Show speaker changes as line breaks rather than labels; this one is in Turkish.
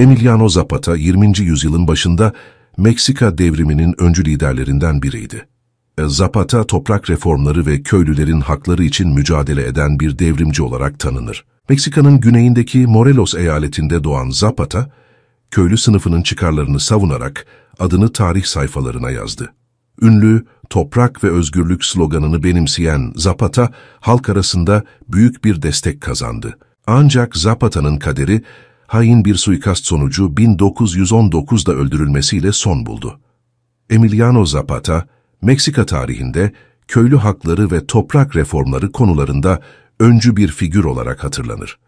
Emiliano Zapata 20. yüzyılın başında Meksika devriminin öncü liderlerinden biriydi. E, Zapata toprak reformları ve köylülerin hakları için mücadele eden bir devrimci olarak tanınır. Meksika'nın güneyindeki Morelos eyaletinde doğan Zapata, köylü sınıfının çıkarlarını savunarak adını tarih sayfalarına yazdı. Ünlü toprak ve özgürlük sloganını benimseyen Zapata, halk arasında büyük bir destek kazandı. Ancak Zapata'nın kaderi hain bir suikast sonucu 1919'da öldürülmesiyle son buldu. Emiliano Zapata, Meksika tarihinde köylü hakları ve toprak reformları konularında öncü bir figür olarak hatırlanır.